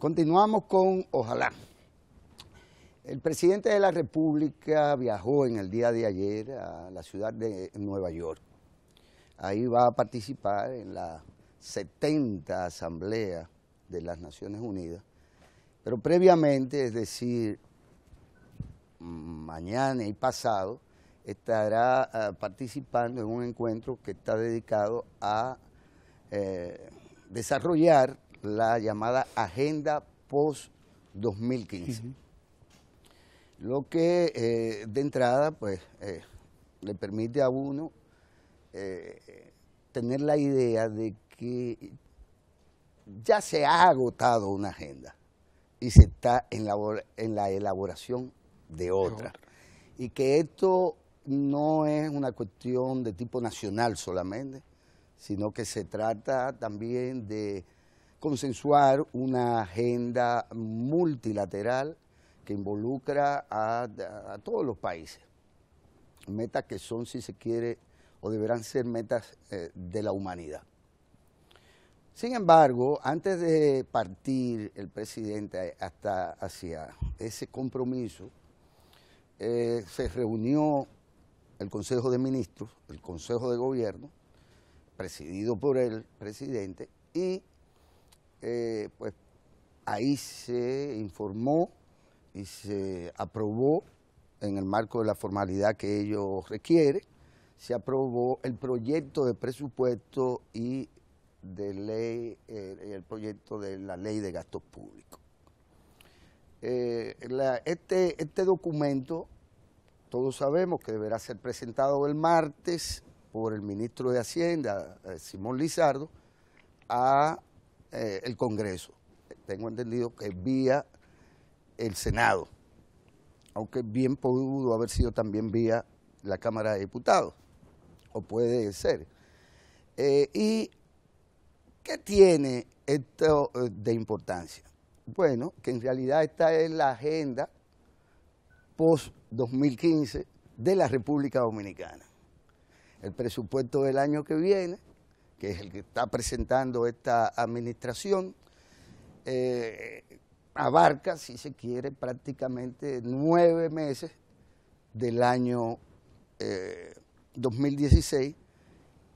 Continuamos con Ojalá. El presidente de la República viajó en el día de ayer a la ciudad de Nueva York. Ahí va a participar en la 70 Asamblea de las Naciones Unidas. Pero previamente, es decir, mañana y pasado, estará eh, participando en un encuentro que está dedicado a eh, desarrollar la llamada agenda post-2015. Lo que eh, de entrada pues eh, le permite a uno eh, tener la idea de que ya se ha agotado una agenda y se está en la elaboración de otra. Y que esto no es una cuestión de tipo nacional solamente, sino que se trata también de consensuar una agenda multilateral que involucra a, todos los países. Metas que son, si se quiere, o deberán ser metas eh, de la humanidad. Sin embargo, antes de partir el presidente hasta hacia ese compromiso, eh, se reunió el Consejo de Ministros, el Consejo de Gobierno, presidido por el presidente, y eh, pues ahí se informó y se aprobó en el marco de la formalidad que ello requiere, se aprobó el proyecto de presupuesto y de ley, eh, el proyecto de la ley de gastos públicos. Eh, este, este documento, todos sabemos que deberá ser presentado el martes por el ministro de Hacienda, Simón Lizardo, a eh, el Congreso, tengo entendido que vía el Senado, aunque bien pudo haber sido también vía la Cámara de Diputados, o puede ser. Eh, ¿Y qué tiene esto eh, de importancia? Bueno, que en realidad está en la agenda post-2015 de la República Dominicana. El presupuesto del año que viene, que es el que está presentando esta administración, eh, abarca, si se quiere, prácticamente nueve meses del año 2016, eh,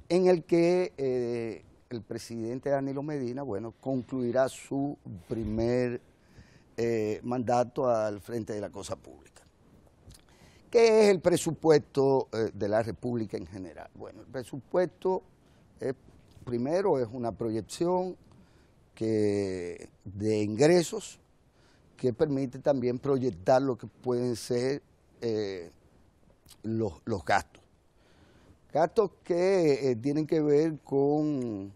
en el que eh, el presidente Danilo Medina, bueno, concluirá su primer mandato al frente de la cosa pública. ¿Qué es el presupuesto de la República en general? Bueno, el presupuesto es primero es una proyección de ingresos que permite también proyectar lo que pueden ser eh, los, gastos. Gastos que eh, tienen que ver con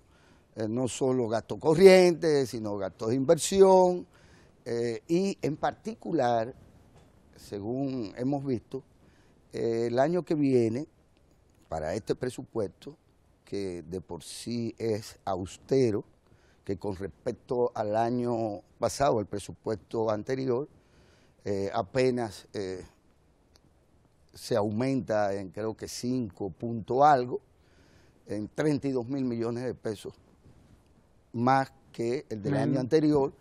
eh, no solo gastos corrientes, sino gastos de inversión y en particular, según hemos visto, el año que viene, para este presupuesto, que de por sí es austero, que con respecto al año pasado, al presupuesto anterior, eh, apenas eh, se aumenta en creo que 5 punto algo, en 32 mil millones de pesos más que el del año anterior,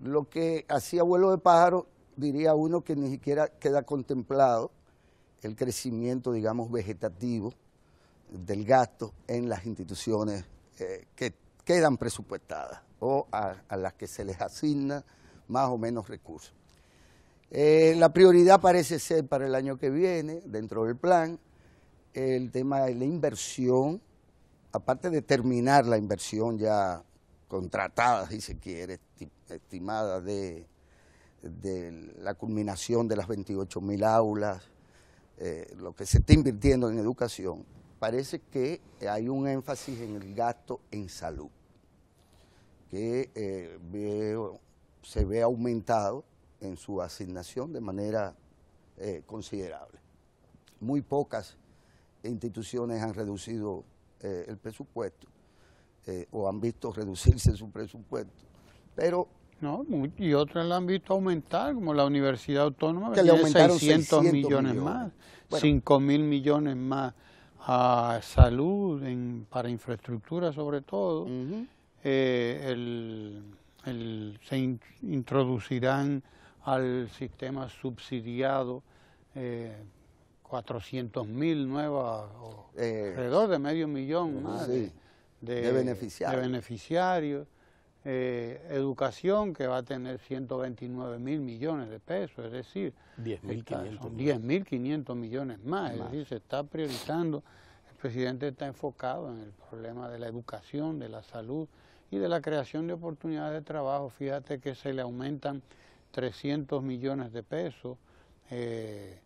lo que hacía vuelo de pájaro, diría uno que ni siquiera queda contemplado el crecimiento, digamos, vegetativo del gasto en las instituciones eh, que quedan presupuestadas o a, las que se les asigna más o menos recursos. Eh, la prioridad parece ser para el año que viene, dentro del plan, el tema de la inversión, aparte de terminar la inversión ya contratada, si se quiere, estimada de, la culminación de las 28.000 mil aulas, eh, lo que se está invirtiendo en educación, parece que hay un énfasis en el gasto en salud, que eh, se ve aumentado en su asignación de manera eh, considerable. Muy pocas instituciones han reducido eh, el presupuesto o han visto reducirse su presupuesto, pero no, y otras la han visto aumentar, como la Universidad Autónoma, que, le aumentaron 600, millones, más, cinco mil millones más a salud, para infraestructura sobre todo. Eh, se introducirán al sistema subsidiado eh, 400 mil nuevas, eh. alrededor de medio millón más de beneficiarios eh, educación que va a tener 129 mil millones de pesos, es decir, 10.500 mil 500 millones más, es decir, se está priorizando, el presidente está enfocado en el problema de la educación, de la salud y de la creación de oportunidades de trabajo, fíjate que se le aumentan 300 millones de pesos eh,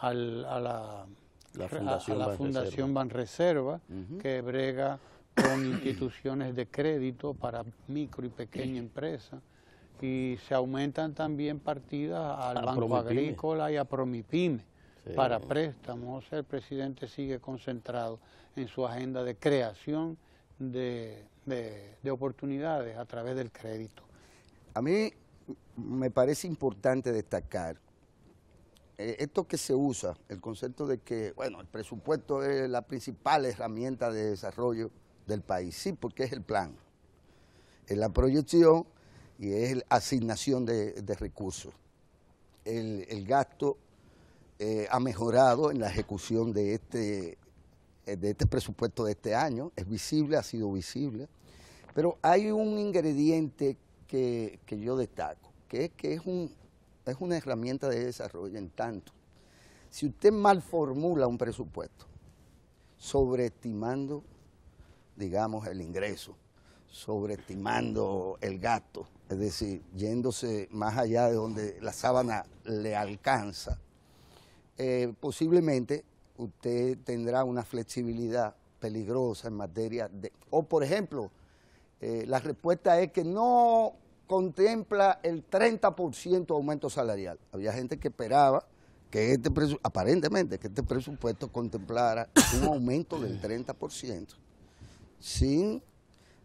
a la, Fundación, a que brega con instituciones de crédito para micro y pequeña empresa y se aumentan también partidas al Banco Agrícola y a Promipyme para préstamos. El presidente sigue concentrado en su agenda de creación de, de oportunidades a través del crédito. A mí me parece importante destacar eh, esto que se usa, el concepto de que, bueno, el presupuesto es la principal herramienta de desarrollo del país. Sí, porque es el plan, es la proyección y es la asignación de, recursos. El, gasto eh, ha mejorado en la ejecución de este, eh, de este presupuesto de este año, es visible, ha sido visible, pero hay un ingrediente que, yo destaco, que es que es, un, es una herramienta de desarrollo en tanto. Si usted mal formula un presupuesto, sobreestimando digamos, el ingreso, sobreestimando el gasto, es decir, yéndose más allá de donde la sábana le alcanza, eh, posiblemente usted tendrá una flexibilidad peligrosa en materia de... O, por ejemplo, eh, la respuesta es que no contempla el 30% aumento salarial. Había gente que esperaba que este presupuesto, aparentemente, que este presupuesto contemplara un aumento del 30% sin,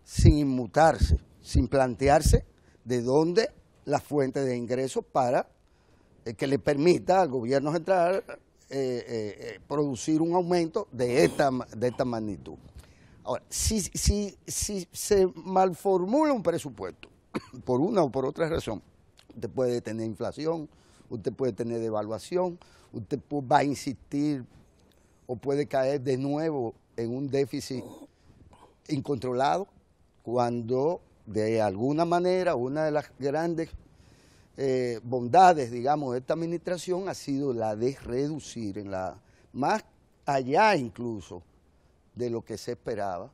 sin inmutarse, sin plantearse de dónde la fuente de ingresos para eh, que le permita al gobierno central eh, eh, producir un aumento de esta, de esta magnitud. Ahora, si, si, si se malformula un presupuesto, por una o por otra razón, usted puede tener inflación, usted puede tener devaluación, usted va a insistir o puede caer de nuevo en un déficit incontrolado cuando de alguna manera una de las grandes eh, bondades, digamos, de esta administración ha sido la de reducir en la más allá incluso de lo que se esperaba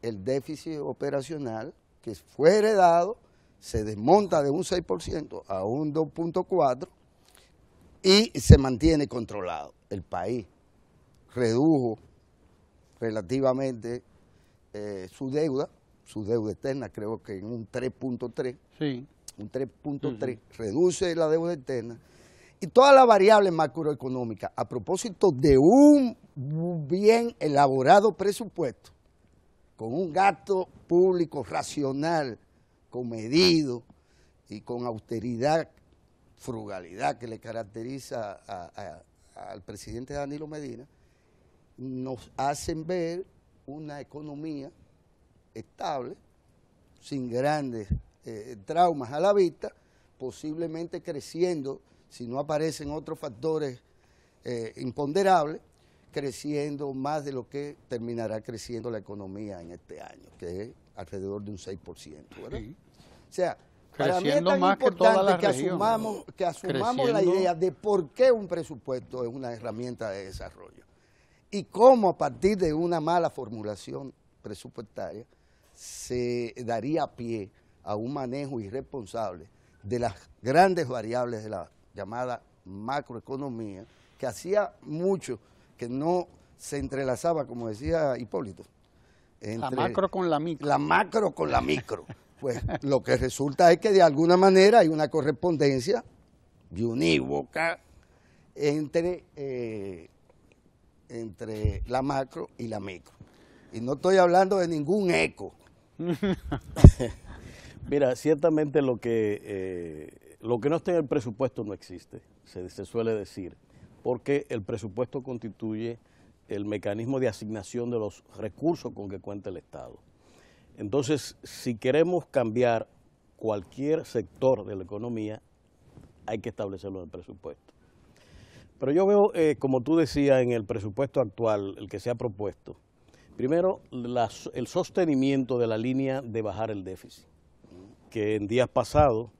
el déficit operacional que fue heredado, se desmonta de un 6% a un 2.4 y se mantiene controlado el país. Redujo relativamente eh, su deuda, su deuda externa, creo que en un 3.3, un 3.3, reduce la deuda externa. Y todas las variables macroeconómicas, a propósito de un bien elaborado presupuesto, con un gasto público racional, comedido y con austeridad, frugalidad que le caracteriza al presidente Danilo Medina, nos hacen ver una economía estable, sin grandes eh, traumas a la vista, posiblemente creciendo, si no aparecen otros factores eh, imponderables, creciendo más de lo que terminará creciendo la economía en este año, que es alrededor de un 6%. ¿verdad? O sea, para es tan importante que, asumamos, que asumamos la idea de por qué un presupuesto es una herramienta de desarrollo y cómo a partir de una mala formulación presupuestaria se daría pie a un manejo irresponsable de las grandes variables de la llamada macroeconomía, que hacía mucho que no se entrelazaba, como decía Hipólito. Entre la macro con la micro. La macro con la micro. Pues lo que resulta es que de alguna manera hay una correspondencia de unívoca entre eh, entre la macro y la micro. Y no estoy hablando de ningún eco. Mira, ciertamente lo que, eh, lo que no está en el presupuesto no existe, se, se suele decir, porque el presupuesto constituye el mecanismo de asignación de los recursos con que cuenta el Estado. Entonces, si queremos cambiar cualquier sector de la economía, hay que establecerlo en el presupuesto. Pero yo veo, eh, como tú decías, en el presupuesto actual, el que se ha propuesto, primero el sostenimiento de la línea de bajar el déficit, que en días pasados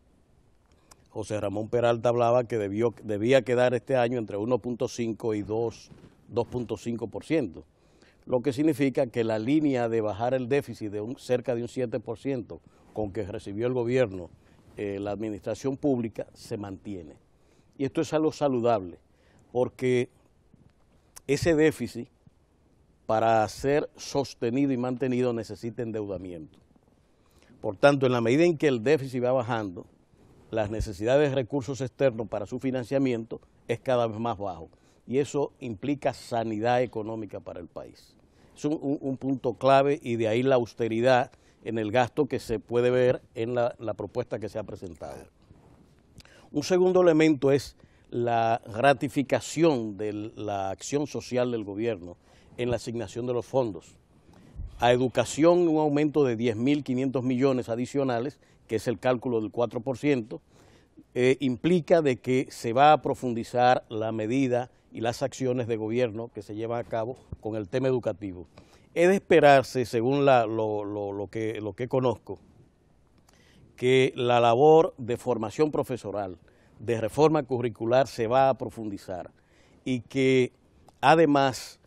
José Ramón Peralta hablaba que debía quedar este año entre 1.5 y 2.5%, lo que significa que la línea de bajar el déficit de un, cerca de un 7% con que recibió el gobierno eh, la administración pública se mantiene. Y esto es algo saludable porque ese déficit, para ser sostenido y mantenido, necesita endeudamiento. Por tanto, en la medida en que el déficit va bajando, las necesidades de recursos externos para su financiamiento es cada vez más bajo. Y eso implica sanidad económica para el país. Es un, punto clave y de ahí la austeridad en el gasto que se puede ver en la propuesta que se ha presentado. Un segundo elemento es la gratificación de la acción social del gobierno en la asignación de los fondos. A educación un aumento de 10.500 millones adicionales, que es el cálculo del 4%, eh, implica de que se va a profundizar la medida y las acciones de gobierno que se llevan a cabo con el tema educativo. He de esperarse, según lo, que, lo que conozco, que la labor de formación profesoral, de reforma curricular se va a profundizar y que además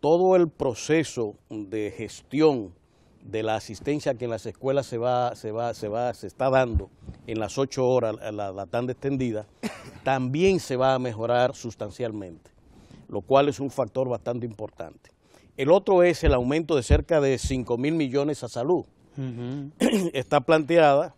todo el proceso de gestión de la asistencia que en las escuelas se va, se va, se va, se está dando en las ocho horas, la, tan extendida, también se va a mejorar sustancialmente, lo cual es un factor bastante importante. El otro es el aumento de cerca de 5 mil millones a salud. Está planteada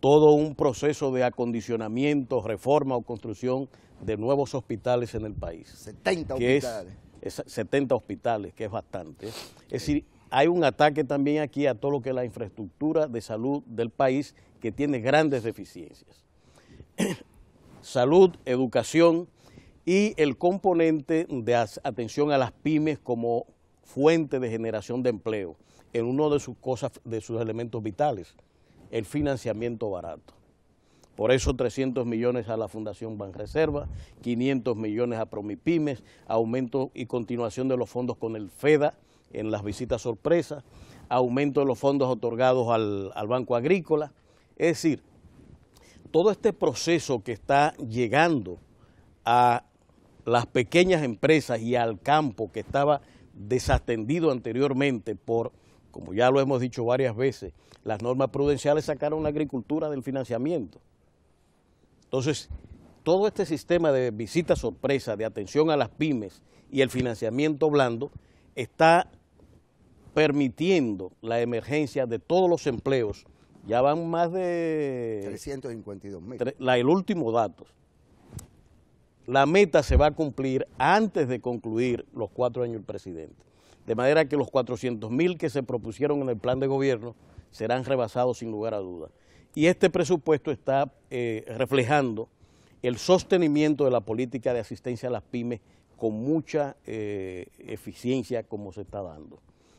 todo un proceso de acondicionamiento, reforma o construcción de nuevos hospitales en el país. 70 hospitales. 70 hospitales, que es bastante. Es decir, hay un ataque también aquí a todo lo que es la infraestructura de salud del país que tiene grandes deficiencias. salud, educación y el componente de atención a las pymes como fuente de generación de empleo en uno de sus cosas, de sus elementos vitales el financiamiento barato. Por eso 300 millones a la Fundación Banreserva, 500 millones a Promipymes, aumento y continuación de los fondos con el FEDA en las visitas sorpresas, aumento de los fondos otorgados al, al Banco Agrícola. Es decir, todo este proceso que está llegando a las pequeñas empresas y al campo que estaba desatendido anteriormente por como ya lo hemos dicho varias veces, las normas prudenciales sacaron la agricultura del financiamiento. Entonces, todo este sistema de visita sorpresa, de atención a las pymes y el financiamiento blando está permitiendo la emergencia de todos los empleos. Ya van más de... 352 mil. el último dato. La meta se va a cumplir antes de concluir los cuatro años del presidente. De manera que los 400 mil que se propusieron en el plan de gobierno serán rebasados sin lugar a dudas. Y este presupuesto está eh, reflejando el sostenimiento de la política de asistencia a las pymes con mucha eh, eficiencia como se está dando.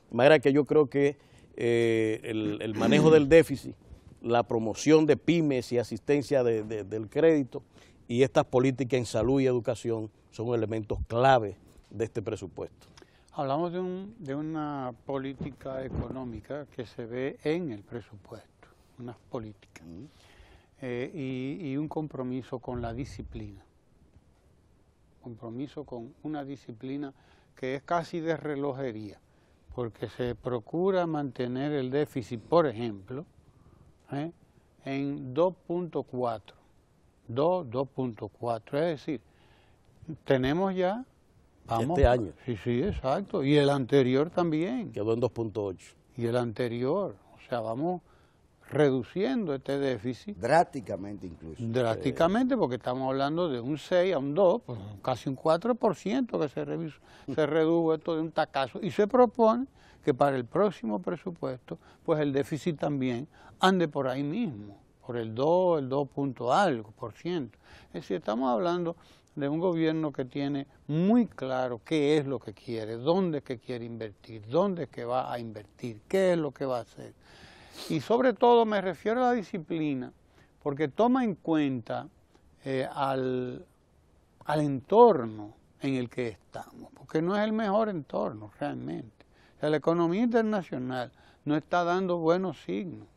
De manera que yo creo que eh, el, manejo del déficit, la promoción de pymes y asistencia del crédito y estas políticas en salud y educación son elementos clave de este presupuesto. Hablamos de, una política económica que se ve en el presupuesto, unas políticas, mm. eh, y, un compromiso con la disciplina, compromiso con una disciplina que es casi de relojería, porque se procura mantener el déficit, por ejemplo, ¿eh? en 2.4, 2, 2.4, es decir, tenemos ya este año. Sí, sí, exacto. Y el anterior también. Quedó en 2.8. Y el anterior. O sea, vamos reduciendo este déficit. Drásticamente incluso. Drásticamente, porque estamos hablando de un 6 a un 2, pues, casi un 4% que se, se redujo esto de un tacazo. Y se propone que para el próximo presupuesto, pues el déficit también ande por ahí mismo, por el 2, el 2 punto algo por ciento. Es decir, estamos hablando de un gobierno que tiene muy claro qué es lo que quiere, dónde que quiere invertir, dónde que va a invertir, qué es lo que va a hacer. Y sobre todo me refiero a la disciplina, porque toma en cuenta eh, al, entorno en el que estamos, porque no es el mejor entorno realmente. la economía internacional no está dando buenos signos.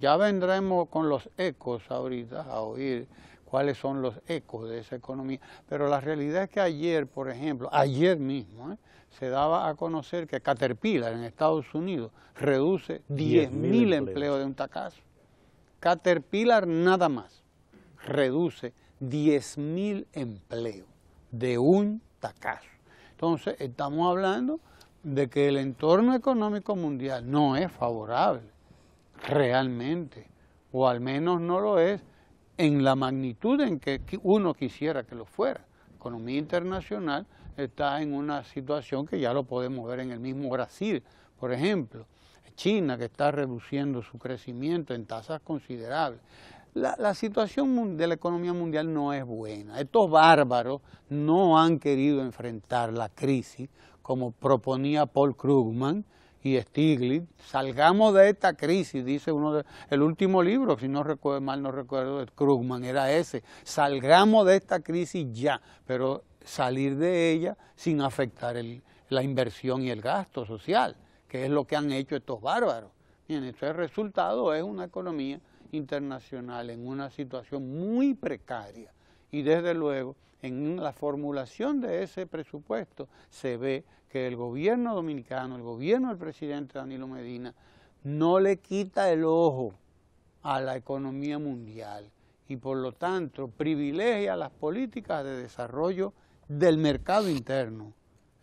Ya vendremos con los ecos ahorita a oír cuáles son los ecos de esa economía. Pero la realidad es que ayer, por ejemplo, ayer mismo, ¿eh? se daba a conocer que Caterpillar en Estados Unidos reduce 10.000 empleos. empleos de un tacazo. Caterpillar nada más reduce 10.000 empleos de un tacazo. Entonces, estamos hablando de que el entorno económico mundial no es favorable, realmente, o al menos no lo es en la magnitud en que uno quisiera que lo fuera. La economía internacional está en una situación que ya lo podemos ver en el mismo Brasil, por ejemplo. China, que está reduciendo su crecimiento en tasas considerables. La, la, situación de la economía mundial no es buena. Estos bárbaros no han querido enfrentar la crisis como proponía Paul Krugman, y Stiglitz, salgamos de esta crisis, dice uno de, el último libro, si no recuerdo, mal no recuerdo, de Krugman, era ese, salgamos de esta crisis ya, pero salir de ella sin afectar la inversión y el gasto social, que es lo que han hecho estos bárbaros. Bien, en este el resultado es una economía internacional en una situación muy precaria y desde luego en la formulación de ese presupuesto se ve que el gobierno dominicano, el gobierno del presidente Danilo Medina, no le quita el ojo a la economía mundial y por lo tanto privilegia las políticas de desarrollo del mercado interno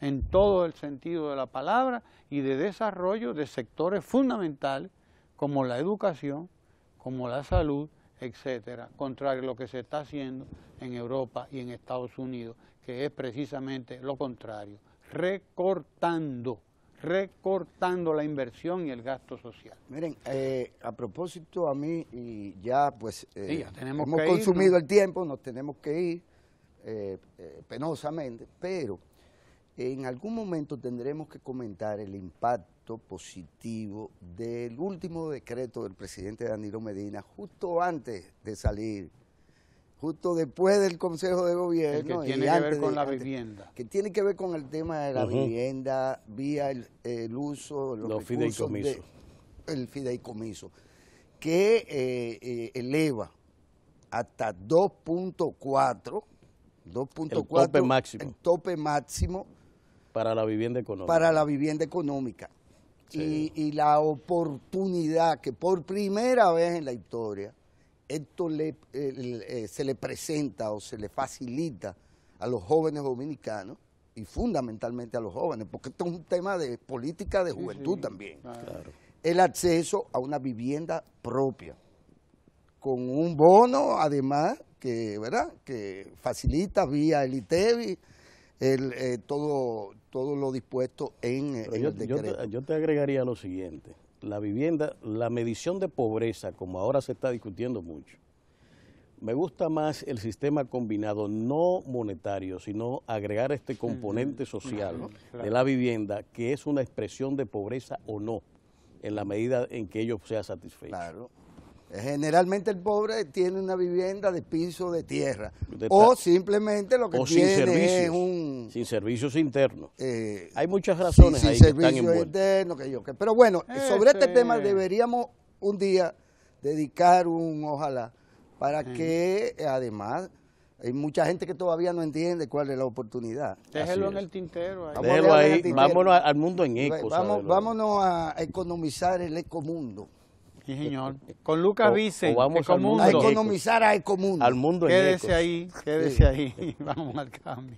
en todo el sentido de la palabra y de desarrollo de sectores fundamentales como la educación, como la salud, etcétera, contra lo que se está haciendo en Europa y en Estados Unidos, que es precisamente lo contrario recortando, recortando la inversión y el gasto social. Miren, eh, a propósito a mí, y ya pues eh, hemos consumido el tiempo, nos tenemos que ir eh, penosamente, pero en algún momento tendremos que comentar el impacto positivo del último decreto del presidente Danilo Medina justo antes de salir justo después del Consejo de Gobierno. que tiene que ver con la vivienda. que tiene que ver con el tema de la vivienda, vía el, uso, los, fideicomisos. el fideicomiso, que eh, eh, eleva hasta 2.4, 2.4. El tope máximo. Para la vivienda económica. Para la vivienda económica. y la oportunidad que por primera vez en la historia esto eh, se le presenta o se le facilita a los jóvenes dominicanos y fundamentalmente a los jóvenes, porque esto es un tema de política de juventud también. El acceso a una vivienda propia, con un bono además que, ¿verdad? que facilita vía el ITEVI el, eh, todo, todo lo dispuesto en, eh, el decreto. yo te agregaría lo siguiente, la vivienda, la medición de pobreza, como ahora se está discutiendo mucho, me gusta más el sistema combinado no monetario, sino agregar este componente social de la vivienda, que es una expresión de pobreza o no, en la medida en que ello sea satisfecho. Generalmente el pobre tiene una vivienda de piso de tierra o simplemente lo que tiene es un... Sin servicios internos. Eh, hay muchas razones sin, ahí que pero bueno, sobre este tema deberíamos un día dedicar un ojalá para que además hay mucha gente que todavía no entiende cuál es la oportunidad. Déjelo en el tintero. vámonos al mundo en eco. vámonos a economizar el eco mundo Sí, señor. Eh, eh, Con Lucas Vice, vamos al mundo. a economizar a Ecomundo. Al mundo quédese ahí, quédese sí. ahí. Vamos al cambio.